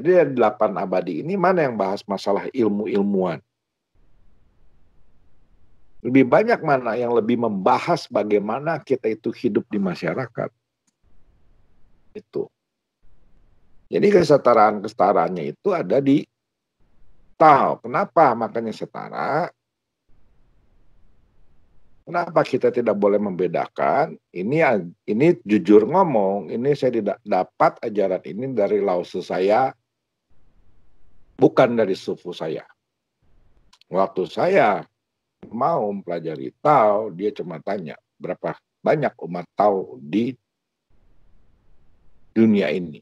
Jadi dari delapan abadi ini mana yang bahas masalah ilmu-ilmuan? Lebih banyak mana yang lebih membahas bagaimana kita itu hidup di masyarakat. Itu. Jadi kesetaraan-kesetaraannya itu ada di tahu. Kenapa makanya setara? Kenapa kita tidak boleh membedakan? Ini ini jujur ngomong, ini saya tidak dapat ajaran ini dari lause saya bukan dari sufu saya. Waktu saya mau mempelajari Tao, dia cuma tanya berapa banyak umat Tao di dunia ini.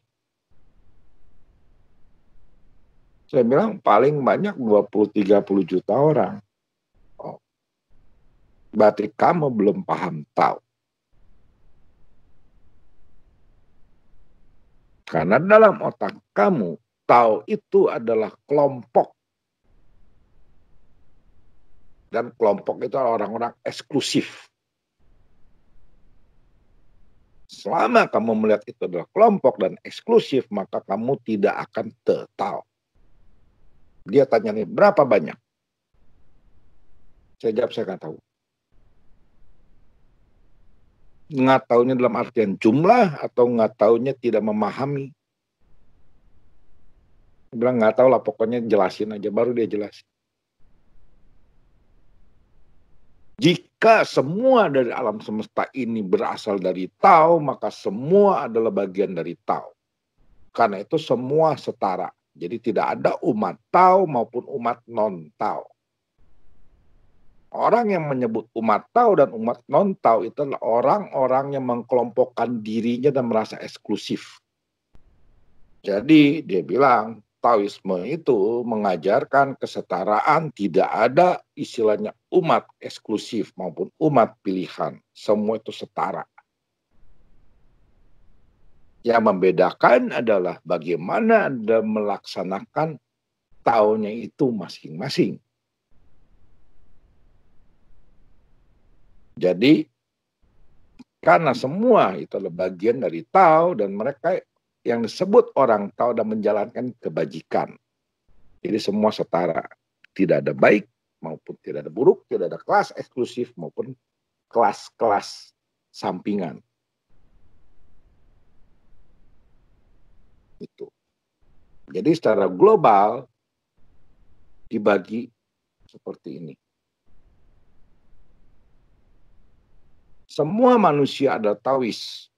Saya bilang paling banyak 20-30 juta orang. Oh. Berarti kamu belum paham Tao. Karena dalam otak kamu Tahu itu adalah kelompok dan kelompok itu orang-orang eksklusif. Selama kamu melihat itu adalah kelompok dan eksklusif, maka kamu tidak akan tetap. Dia tanya nih, berapa banyak? Saya jawab, saya nggak tahu. Nggak tahunya dalam artian jumlah atau nggak tahunya tidak memahami bilang nggak tahu lah pokoknya jelasin aja baru dia jelasin jika semua dari alam semesta ini berasal dari Tao, maka semua adalah bagian dari Tao. Karena itu semua setara. Jadi tidak ada umat Tao maupun umat non-Tao. Orang yang menyebut umat Tao dan umat non-Tao itu adalah orang-orang yang mengkelompokkan dirinya dan merasa eksklusif. Jadi dia bilang, Taoisme itu mengajarkan kesetaraan, tidak ada istilahnya umat eksklusif maupun umat pilihan. Semua itu setara. Yang membedakan adalah bagaimana Anda melaksanakan tahunnya itu masing-masing. Jadi karena semua itu adalah bagian dari Tao dan mereka yang disebut orang tahu dan menjalankan kebajikan. Jadi semua setara, tidak ada baik maupun tidak ada buruk, tidak ada kelas eksklusif maupun kelas-kelas sampingan. Itu. Jadi secara global dibagi seperti ini. Semua manusia adalah tawis,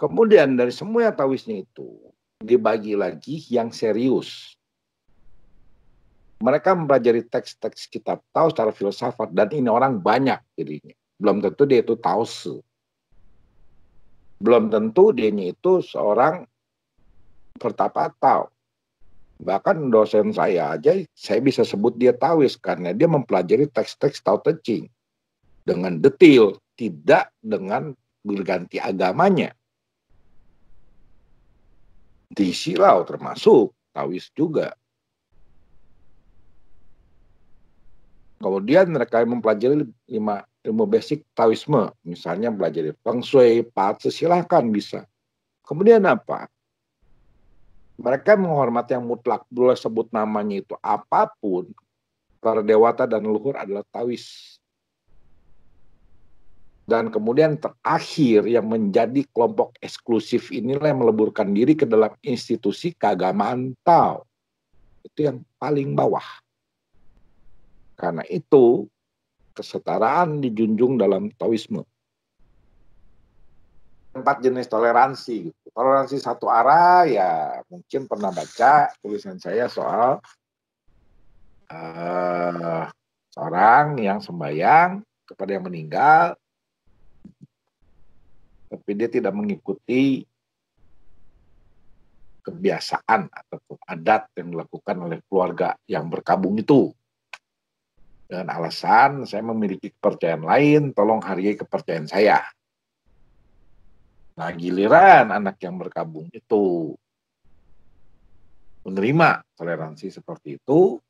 Kemudian dari semua tawisnya itu dibagi lagi yang serius. Mereka mempelajari teks-teks kitab tahu secara filsafat dan ini orang banyak jadinya. Belum tentu dia itu tause. Belum tentu dia itu seorang pertapa tahu. Bahkan dosen saya aja, saya bisa sebut dia tawis karena dia mempelajari teks-teks tau teaching dengan detail, tidak dengan berganti agamanya di Silau oh, termasuk Tawis juga. Kemudian mereka mempelajari lima ilmu basic Taoisme, misalnya mempelajari Feng Shui, Pat, silahkan bisa. Kemudian apa? Mereka menghormati yang mutlak, boleh sebut namanya itu apapun, para dewata dan leluhur adalah tawis. Dan kemudian terakhir yang menjadi kelompok eksklusif inilah yang meleburkan diri ke dalam institusi keagamaan Tao. Itu yang paling bawah. Karena itu kesetaraan dijunjung dalam Taoisme. Empat jenis toleransi. Gitu. Toleransi satu arah ya mungkin pernah baca tulisan saya soal uh, seorang yang sembayang kepada yang meninggal tapi dia tidak mengikuti kebiasaan ataupun adat yang dilakukan oleh keluarga yang berkabung itu. Dengan alasan saya memiliki kepercayaan lain, tolong hargai kepercayaan saya. Nah, giliran anak yang berkabung itu menerima toleransi seperti itu,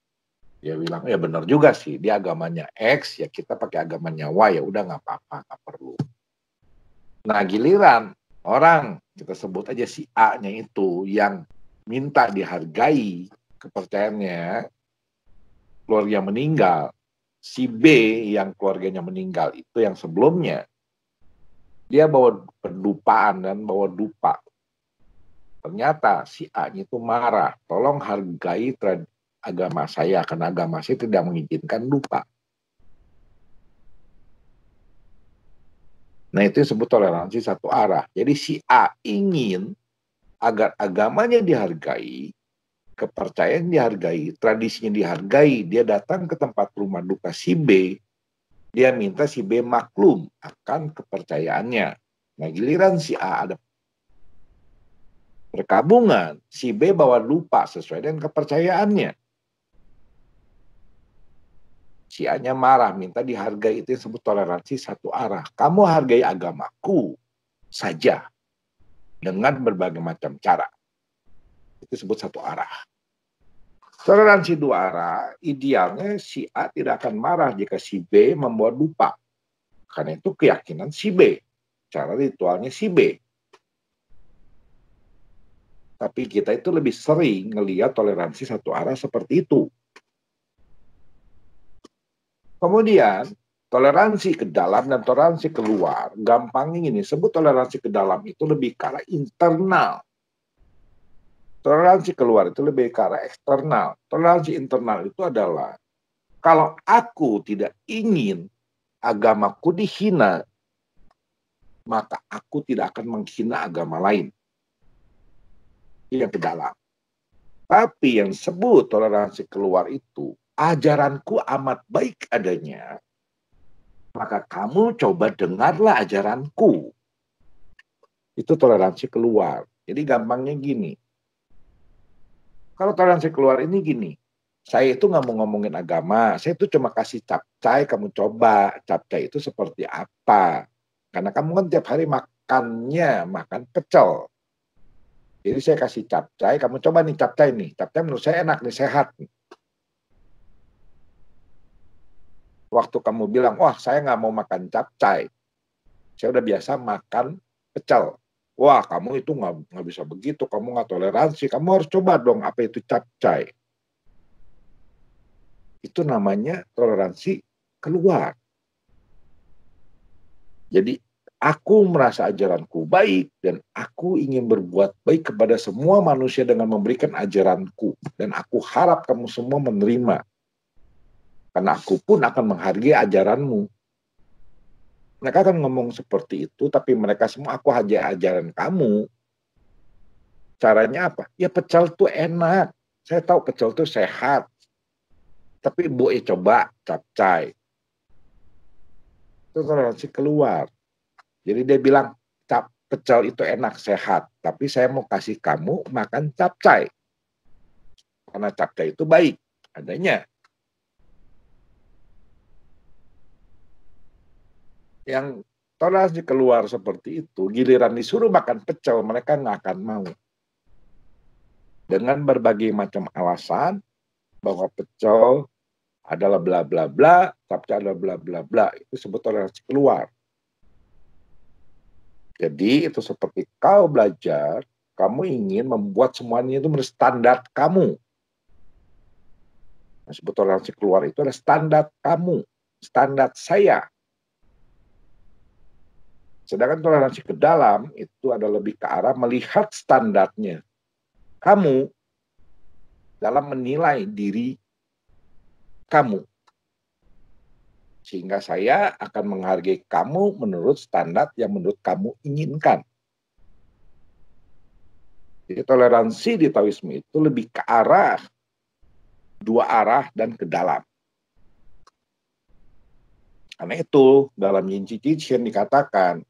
dia bilang ya benar juga sih, dia agamanya X, ya kita pakai agamanya Y, ya udah nggak apa-apa, nggak perlu. Nah giliran orang kita sebut aja si A-nya itu yang minta dihargai kepercayaannya keluarga meninggal. Si B yang keluarganya meninggal itu yang sebelumnya dia bawa pendupaan dan bawa dupa. Ternyata si A-nya itu marah. Tolong hargai agama saya karena agama saya tidak mengizinkan dupa. Nah itu disebut toleransi satu arah. Jadi si A ingin agar agamanya dihargai, kepercayaan dihargai, tradisinya dihargai. Dia datang ke tempat rumah duka si B, dia minta si B maklum akan kepercayaannya. Nah giliran si A ada perkabungan, si B bawa lupa sesuai dengan kepercayaannya si marah, minta dihargai itu disebut toleransi satu arah. Kamu hargai agamaku saja dengan berbagai macam cara. Itu disebut satu arah. Toleransi dua arah, idealnya si A tidak akan marah jika si B membuat lupa. Karena itu keyakinan si B. Cara ritualnya si B. Tapi kita itu lebih sering ngelihat toleransi satu arah seperti itu Kemudian toleransi ke dalam dan toleransi keluar. gampang ini sebut toleransi ke dalam itu lebih ke internal. Toleransi keluar itu lebih ke eksternal. Toleransi internal itu adalah kalau aku tidak ingin agamaku dihina, maka aku tidak akan menghina agama lain. Yang ke dalam. Tapi yang sebut toleransi keluar itu ajaranku amat baik adanya, maka kamu coba dengarlah ajaranku. Itu toleransi keluar. Jadi gampangnya gini. Kalau toleransi keluar ini gini, saya itu nggak mau ngomongin agama, saya itu cuma kasih capcay, kamu coba capcay itu seperti apa. Karena kamu kan tiap hari makannya, makan pecel. Jadi saya kasih capcay, kamu coba nih capcay nih, capcay menurut saya enak nih, sehat nih waktu kamu bilang, wah saya nggak mau makan capcai, saya udah biasa makan pecel. Wah kamu itu nggak nggak bisa begitu, kamu nggak toleransi, kamu harus coba dong apa itu capcai. Itu namanya toleransi keluar. Jadi aku merasa ajaranku baik dan aku ingin berbuat baik kepada semua manusia dengan memberikan ajaranku dan aku harap kamu semua menerima karena aku pun akan menghargai ajaranmu. Mereka akan ngomong seperti itu, tapi mereka semua aku hanya ajaran kamu. Caranya apa? Ya pecel tuh enak. Saya tahu pecel tuh sehat. Tapi bu, ya coba capcay. Itu toleransi keluar. Jadi dia bilang, cap, pecel itu enak, sehat. Tapi saya mau kasih kamu makan capcay. Karena capcay itu baik. Adanya yang toleransi keluar seperti itu, giliran disuruh makan pecel, mereka nggak akan mau. Dengan berbagai macam alasan, bahwa pecel adalah bla bla bla, tapi ada bla bla bla, itu sebut toleransi keluar. Jadi itu seperti kau belajar, kamu ingin membuat semuanya itu menurut standar kamu. sebetulnya toleransi keluar itu adalah standar kamu, standar saya, Sedangkan toleransi ke dalam itu ada lebih ke arah melihat standarnya. Kamu dalam menilai diri kamu. Sehingga saya akan menghargai kamu menurut standar yang menurut kamu inginkan. Jadi toleransi di Taoisme itu lebih ke arah dua arah dan ke dalam. Karena itu dalam Yin Chi dikatakan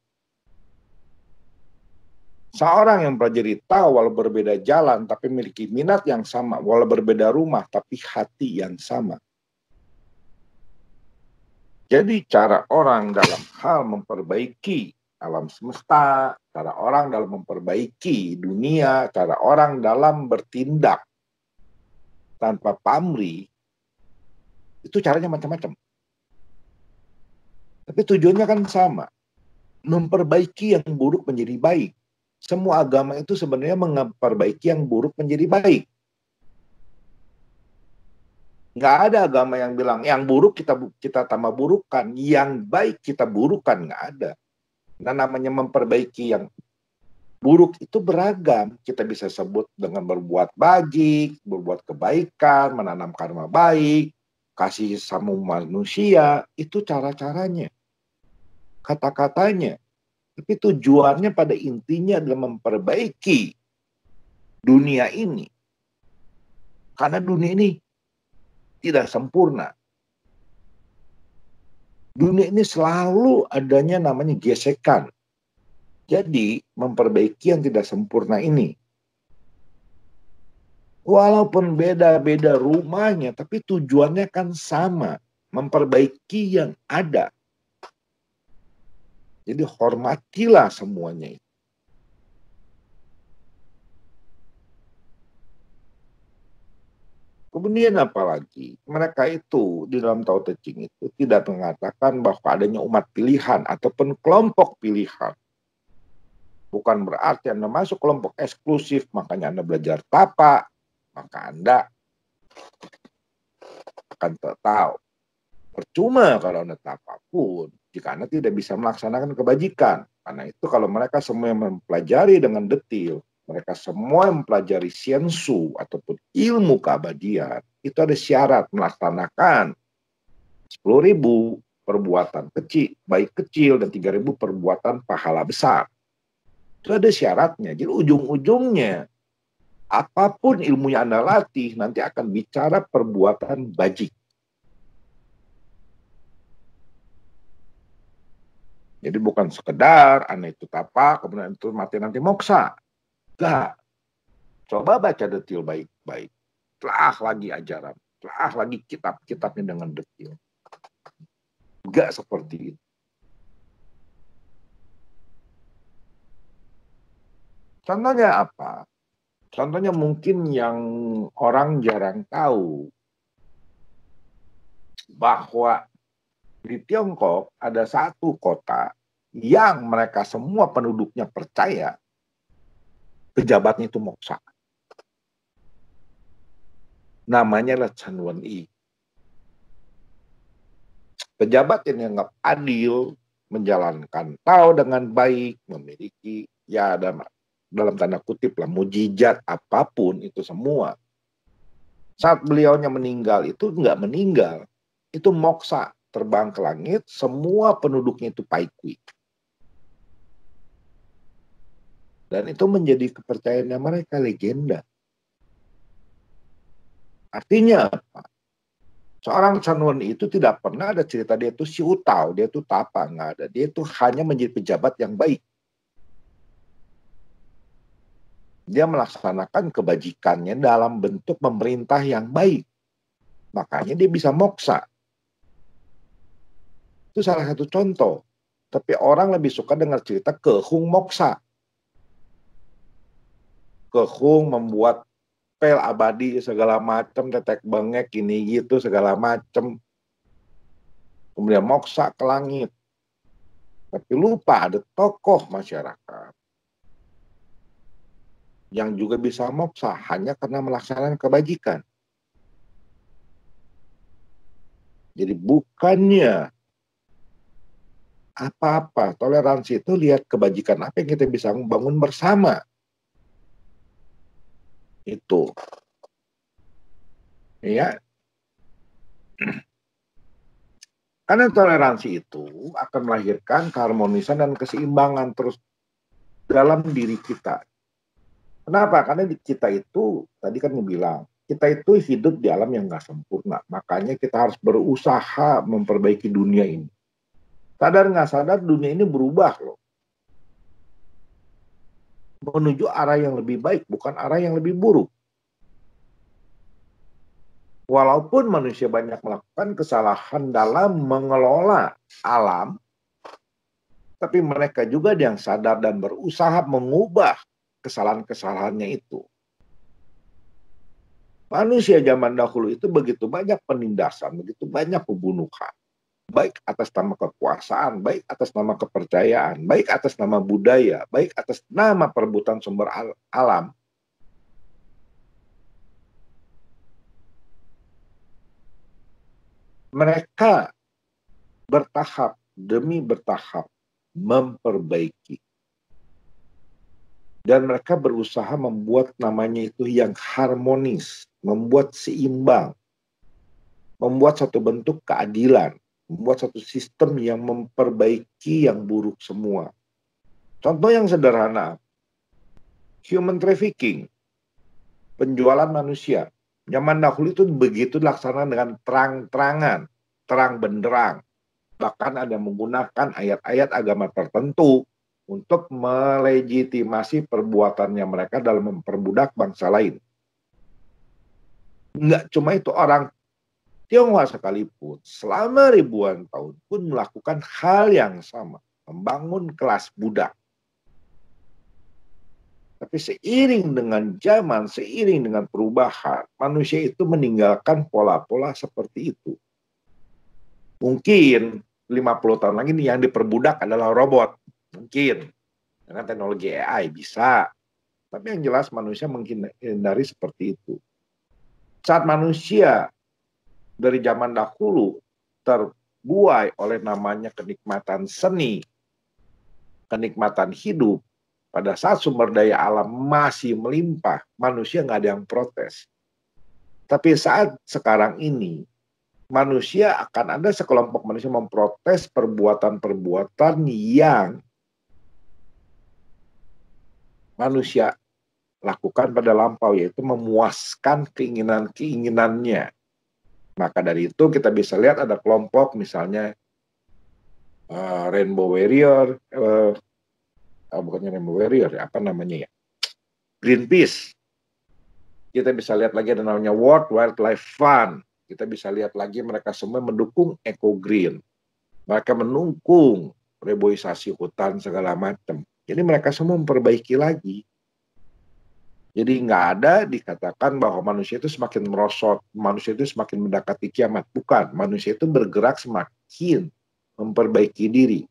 Seorang yang pelajari tahu walau berbeda jalan tapi memiliki minat yang sama, walau berbeda rumah tapi hati yang sama. Jadi cara orang dalam hal memperbaiki alam semesta, cara orang dalam memperbaiki dunia, cara orang dalam bertindak tanpa pamri itu caranya macam-macam. Tapi tujuannya kan sama, memperbaiki yang buruk menjadi baik semua agama itu sebenarnya memperbaiki yang buruk menjadi baik. Nggak ada agama yang bilang yang buruk kita kita tambah burukan, yang baik kita burukan nggak ada. Nah namanya memperbaiki yang buruk itu beragam. Kita bisa sebut dengan berbuat bajik, berbuat kebaikan, menanam karma baik, kasih sama manusia, itu cara-caranya. Kata-katanya. Tapi tujuannya pada intinya adalah memperbaiki dunia ini. Karena dunia ini tidak sempurna. Dunia ini selalu adanya namanya gesekan. Jadi memperbaiki yang tidak sempurna ini. Walaupun beda-beda rumahnya, tapi tujuannya kan sama. Memperbaiki yang ada. Jadi hormatilah semuanya itu. Kemudian apalagi mereka itu di dalam Tao Te Ching itu tidak mengatakan bahwa adanya umat pilihan ataupun kelompok pilihan. Bukan berarti Anda masuk kelompok eksklusif, makanya Anda belajar tapa, maka Anda akan tahu. Percuma kalau Anda tapa pun, jika Anda tidak bisa melaksanakan kebajikan. Karena itu kalau mereka semua yang mempelajari dengan detail, mereka semua yang mempelajari siensu ataupun ilmu keabadian, itu ada syarat melaksanakan 10.000 perbuatan kecil, baik kecil dan 3.000 perbuatan pahala besar. Itu ada syaratnya. Jadi ujung-ujungnya apapun ilmunya Anda latih nanti akan bicara perbuatan bajik. Jadi bukan sekedar aneh itu tapa, kemudian itu mati nanti moksa. Enggak. Coba baca detil baik-baik. Telah lagi ajaran. Telah lagi kitab-kitabnya dengan detil. Enggak seperti itu. Contohnya apa? Contohnya mungkin yang orang jarang tahu bahwa di Tiongkok ada satu kota yang mereka semua penduduknya percaya pejabatnya itu moksa. Namanya adalah Chen Wen Yi. Pejabat yang dianggap adil, menjalankan tahu dengan baik, memiliki ya dalam, dalam tanda kutip lah mujizat apapun itu semua. Saat beliaunya meninggal itu nggak meninggal, itu moksa terbang ke langit, semua penduduknya itu paikui. Dan itu menjadi kepercayaannya mereka legenda. Artinya apa? Seorang Sanwon itu tidak pernah ada cerita dia itu si utau, dia itu tapa, nggak ada. Dia itu hanya menjadi pejabat yang baik. Dia melaksanakan kebajikannya dalam bentuk pemerintah yang baik. Makanya dia bisa moksa. Itu salah satu contoh. Tapi orang lebih suka dengar cerita kehung moksa. Kehung membuat pel abadi segala macam, tetek bengek ini gitu segala macam. Kemudian moksa ke langit. Tapi lupa ada tokoh masyarakat yang juga bisa moksa hanya karena melaksanakan kebajikan. Jadi bukannya apa-apa. Toleransi itu lihat kebajikan apa yang kita bisa bangun bersama. Itu. Ya. Karena toleransi itu akan melahirkan keharmonisan dan keseimbangan terus dalam diri kita. Kenapa? Karena kita itu, tadi kan bilang, kita itu hidup di alam yang nggak sempurna. Makanya kita harus berusaha memperbaiki dunia ini sadar nggak sadar dunia ini berubah loh menuju arah yang lebih baik bukan arah yang lebih buruk walaupun manusia banyak melakukan kesalahan dalam mengelola alam tapi mereka juga yang sadar dan berusaha mengubah kesalahan-kesalahannya itu manusia zaman dahulu itu begitu banyak penindasan begitu banyak pembunuhan baik atas nama kekuasaan, baik atas nama kepercayaan, baik atas nama budaya, baik atas nama perebutan sumber al alam, mereka bertahap demi bertahap memperbaiki. Dan mereka berusaha membuat namanya itu yang harmonis, membuat seimbang, membuat satu bentuk keadilan membuat satu sistem yang memperbaiki yang buruk semua. Contoh yang sederhana, human trafficking, penjualan manusia. Zaman dahulu itu begitu dilaksanakan dengan terang-terangan, terang benderang. Bahkan ada menggunakan ayat-ayat agama tertentu untuk melegitimasi perbuatannya mereka dalam memperbudak bangsa lain. Enggak cuma itu orang Tionghoa sekalipun selama ribuan tahun pun melakukan hal yang sama, membangun kelas budak. Tapi seiring dengan zaman, seiring dengan perubahan, manusia itu meninggalkan pola-pola seperti itu. Mungkin 50 tahun lagi nih yang diperbudak adalah robot. Mungkin. Dengan teknologi AI bisa. Tapi yang jelas manusia menghindari seperti itu. Saat manusia dari zaman dahulu terbuai oleh namanya kenikmatan seni, kenikmatan hidup, pada saat sumber daya alam masih melimpah, manusia nggak ada yang protes. Tapi saat sekarang ini, manusia akan ada sekelompok manusia memprotes perbuatan-perbuatan yang manusia lakukan pada lampau yaitu memuaskan keinginan-keinginannya. Maka dari itu kita bisa lihat ada kelompok misalnya uh, Rainbow Warrior, uh, oh, bukannya Rainbow Warrior, ya, apa namanya ya? Greenpeace. Kita bisa lihat lagi ada namanya World Wildlife Fund. Kita bisa lihat lagi mereka semua mendukung eco green. Mereka mendukung reboisasi hutan segala macam. Jadi mereka semua memperbaiki lagi jadi nggak ada dikatakan bahwa manusia itu semakin merosot, manusia itu semakin mendekati kiamat. Bukan, manusia itu bergerak semakin memperbaiki diri.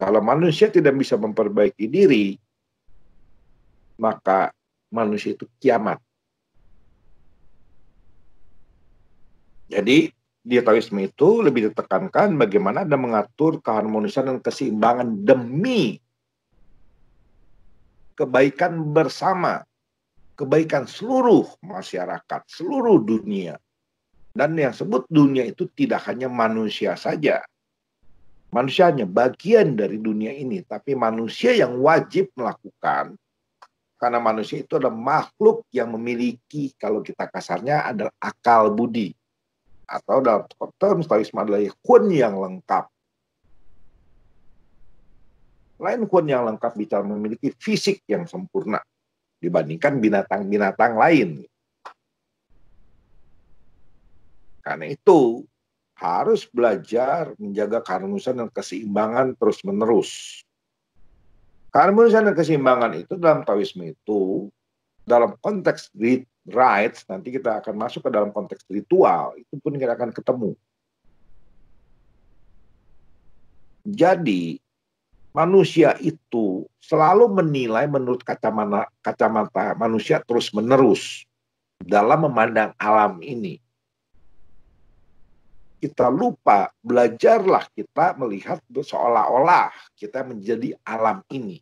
Kalau manusia tidak bisa memperbaiki diri, maka manusia itu kiamat. Jadi di Taoisme itu lebih ditekankan bagaimana anda mengatur keharmonisan dan keseimbangan demi kebaikan bersama kebaikan seluruh masyarakat, seluruh dunia. Dan yang sebut dunia itu tidak hanya manusia saja. Manusia hanya bagian dari dunia ini, tapi manusia yang wajib melakukan karena manusia itu adalah makhluk yang memiliki kalau kita kasarnya adalah akal budi atau dalam term stoisme adalah kun yang lengkap. Lain kun yang lengkap bicara memiliki fisik yang sempurna dibandingkan binatang-binatang lain. Karena itu harus belajar menjaga keharmonisan dan keseimbangan terus-menerus. Keharmonisan dan keseimbangan itu dalam Taoisme itu dalam konteks rites nanti kita akan masuk ke dalam konteks ritual itu pun kita akan ketemu. Jadi manusia itu selalu menilai menurut kacamata, kacamata manusia terus-menerus dalam memandang alam ini. Kita lupa, belajarlah kita melihat seolah-olah kita menjadi alam ini.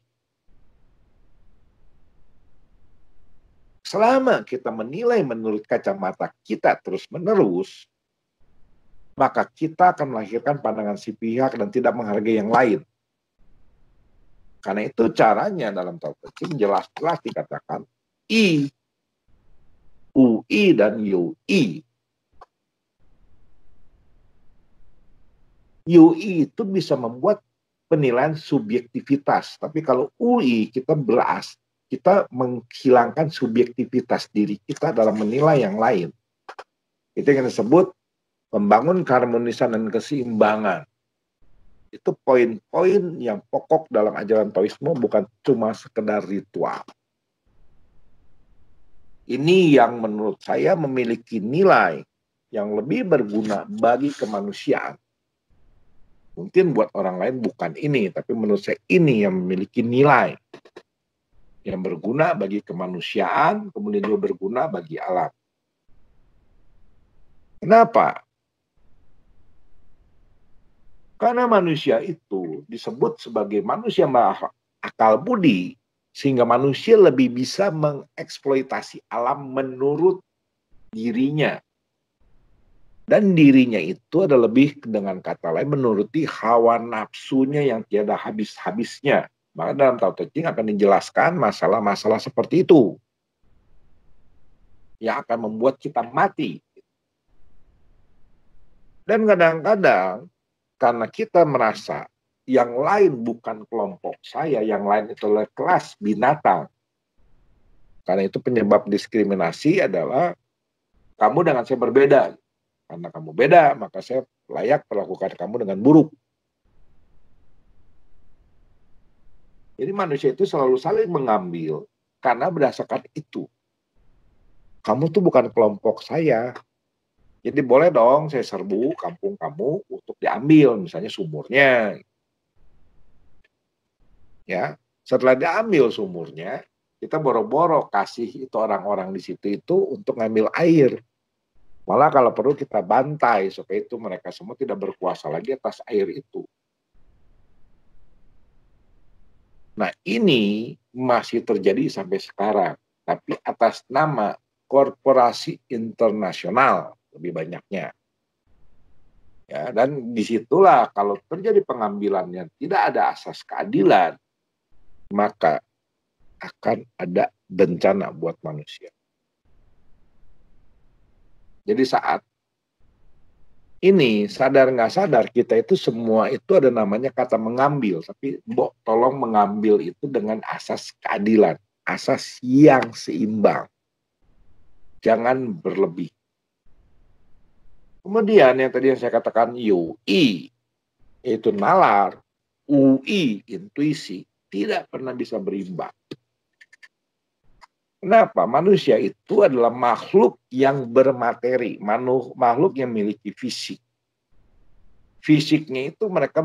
Selama kita menilai menurut kacamata kita terus-menerus, maka kita akan melahirkan pandangan si pihak dan tidak menghargai yang lain. Karena itu caranya dalam tauhid kecil jelas-jelas dikatakan I, UI dan UI. UI itu bisa membuat penilaian subjektivitas, tapi kalau UI kita belas, kita menghilangkan subjektivitas diri kita dalam menilai yang lain. Itu yang disebut membangun keharmonisan dan keseimbangan itu poin-poin yang pokok dalam ajaran Taoisme bukan cuma sekedar ritual. Ini yang menurut saya memiliki nilai yang lebih berguna bagi kemanusiaan. Mungkin buat orang lain bukan ini, tapi menurut saya ini yang memiliki nilai yang berguna bagi kemanusiaan, kemudian juga berguna bagi alam. Kenapa? Karena manusia itu disebut sebagai manusia akal budi, sehingga manusia lebih bisa mengeksploitasi alam menurut dirinya. Dan dirinya itu ada lebih dengan kata lain menuruti hawa nafsunya yang tiada habis-habisnya. Maka dalam Tao Te Ching akan dijelaskan masalah-masalah seperti itu yang akan membuat kita mati. Dan kadang-kadang karena kita merasa yang lain bukan kelompok saya, yang lain itu adalah kelas binatang. Karena itu penyebab diskriminasi adalah kamu dengan saya berbeda. Karena kamu beda, maka saya layak perlakukan kamu dengan buruk. Jadi manusia itu selalu saling mengambil karena berdasarkan itu. Kamu tuh bukan kelompok saya, jadi boleh dong saya serbu kampung kamu untuk diambil misalnya sumurnya. Ya, setelah diambil sumurnya, kita boro-boro kasih itu orang-orang di situ itu untuk ngambil air. Malah kalau perlu kita bantai supaya itu mereka semua tidak berkuasa lagi atas air itu. Nah ini masih terjadi sampai sekarang. Tapi atas nama korporasi internasional lebih banyaknya. Ya, dan disitulah kalau terjadi pengambilan yang tidak ada asas keadilan, maka akan ada bencana buat manusia. Jadi saat ini sadar nggak sadar kita itu semua itu ada namanya kata mengambil tapi boh tolong mengambil itu dengan asas keadilan asas yang seimbang jangan berlebih Kemudian yang tadi yang saya katakan UI itu nalar, UI intuisi tidak pernah bisa berimbang. Kenapa? Manusia itu adalah makhluk yang bermateri, makhluk yang memiliki fisik. Fisiknya itu mereka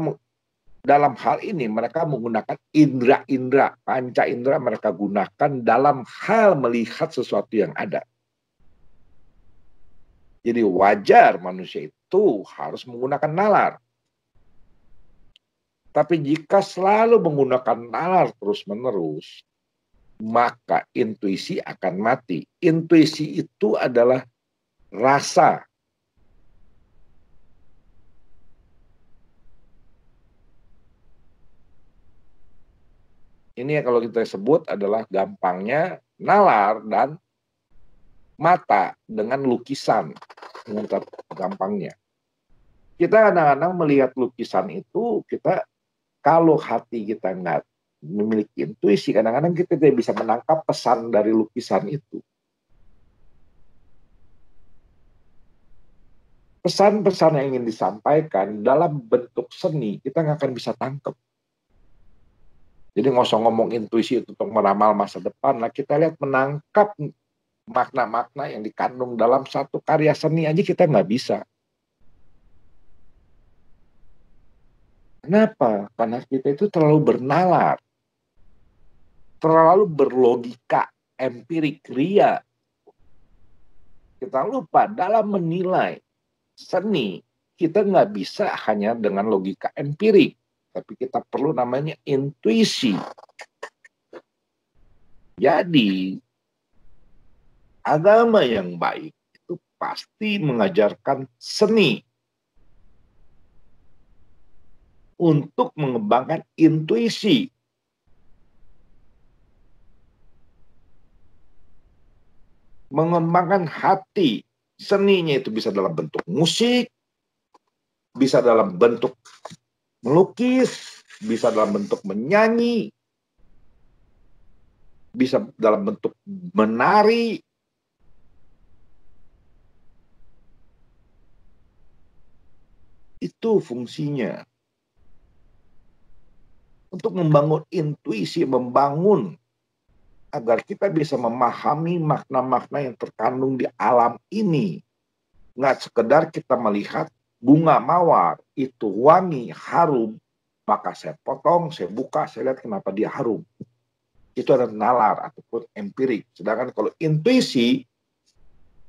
dalam hal ini mereka menggunakan indera-indera, panca indera mereka gunakan dalam hal melihat sesuatu yang ada. Jadi wajar manusia itu harus menggunakan nalar. Tapi jika selalu menggunakan nalar terus-menerus, maka intuisi akan mati. Intuisi itu adalah rasa. Ini yang kalau kita sebut adalah gampangnya nalar dan mata dengan lukisan, dengan gampangnya. Kita kadang-kadang melihat lukisan itu, kita kalau hati kita nggak memiliki intuisi, kadang-kadang kita tidak bisa menangkap pesan dari lukisan itu. Pesan-pesan yang ingin disampaikan dalam bentuk seni, kita nggak akan bisa tangkap. Jadi nggak usah ngomong intuisi itu untuk meramal masa depan. Nah kita lihat menangkap makna-makna yang dikandung dalam satu karya seni aja kita nggak bisa. Kenapa? Karena kita itu terlalu bernalar, terlalu berlogika, empirik, ria. Kita lupa dalam menilai seni, kita nggak bisa hanya dengan logika empirik, tapi kita perlu namanya intuisi. Jadi, agama yang baik itu pasti mengajarkan seni untuk mengembangkan intuisi. Mengembangkan hati. Seninya itu bisa dalam bentuk musik, bisa dalam bentuk melukis, bisa dalam bentuk menyanyi, bisa dalam bentuk menari, itu fungsinya. Untuk membangun intuisi, membangun agar kita bisa memahami makna-makna yang terkandung di alam ini. Nggak sekedar kita melihat bunga mawar, itu wangi, harum, maka saya potong, saya buka, saya lihat kenapa dia harum. Itu adalah nalar ataupun empirik. Sedangkan kalau intuisi,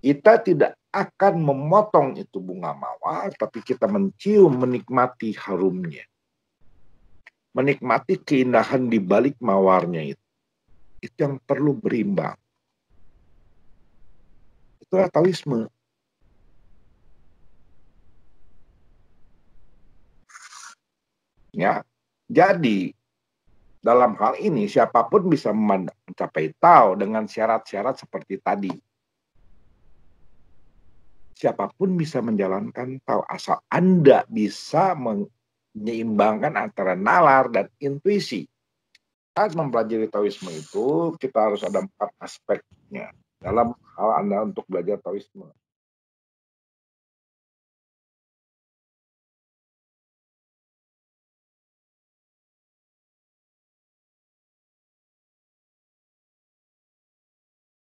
kita tidak akan memotong itu bunga mawar, tapi kita mencium, menikmati harumnya. Menikmati keindahan di balik mawarnya itu. Itu yang perlu berimbang. Itu atawisme. Ya, jadi dalam hal ini siapapun bisa mencapai tahu dengan syarat-syarat seperti tadi siapapun bisa menjalankan tahu asal Anda bisa menyeimbangkan antara nalar dan intuisi. Saat mempelajari Taoisme itu, kita harus ada empat aspeknya dalam hal Anda untuk belajar Taoisme.